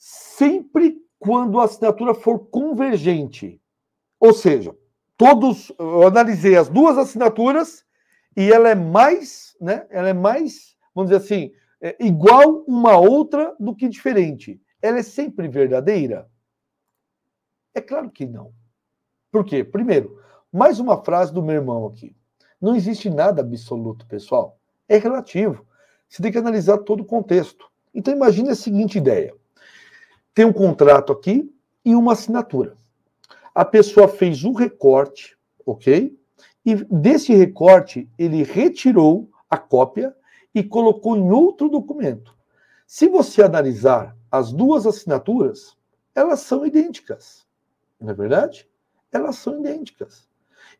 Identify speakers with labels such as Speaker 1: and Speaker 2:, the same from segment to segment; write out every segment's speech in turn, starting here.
Speaker 1: sempre quando a assinatura for convergente. Ou seja, todos eu analisei as duas assinaturas e ela é mais, né? Ela é mais, vamos dizer assim, é igual uma outra do que diferente. Ela é sempre verdadeira? É claro que não. Por quê? Primeiro, mais uma frase do meu irmão aqui. Não existe nada absoluto, pessoal. É relativo. Você tem que analisar todo o contexto. Então imagine a seguinte ideia tem um contrato aqui e uma assinatura. A pessoa fez um recorte, ok? E desse recorte, ele retirou a cópia e colocou em outro documento. Se você analisar as duas assinaturas, elas são idênticas. Não é verdade? Elas são idênticas.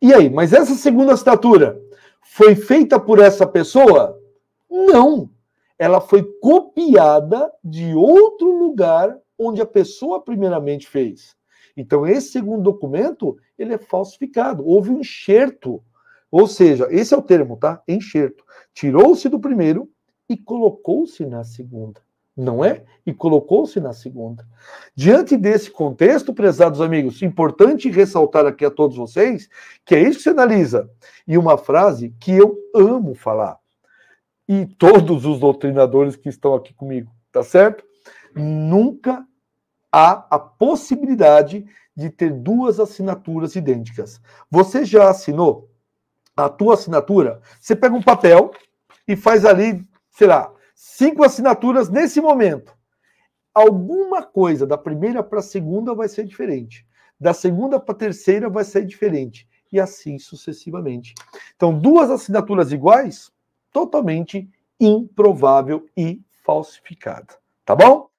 Speaker 1: E aí, mas essa segunda assinatura foi feita por essa pessoa? Não. Ela foi copiada de outro lugar onde a pessoa primeiramente fez. Então, esse segundo documento, ele é falsificado. Houve um enxerto. Ou seja, esse é o termo, tá? Enxerto. Tirou-se do primeiro e colocou-se na segunda. Não é? E colocou-se na segunda. Diante desse contexto, prezados amigos, importante ressaltar aqui a todos vocês que é isso que se analisa. E uma frase que eu amo falar. E todos os doutrinadores que estão aqui comigo, tá certo? Nunca há a possibilidade de ter duas assinaturas idênticas. Você já assinou a tua assinatura? Você pega um papel e faz ali, sei lá, cinco assinaturas nesse momento. Alguma coisa da primeira para a segunda vai ser diferente. Da segunda para a terceira vai ser diferente. E assim sucessivamente. Então, duas assinaturas iguais, totalmente improvável e falsificada. Tá bom?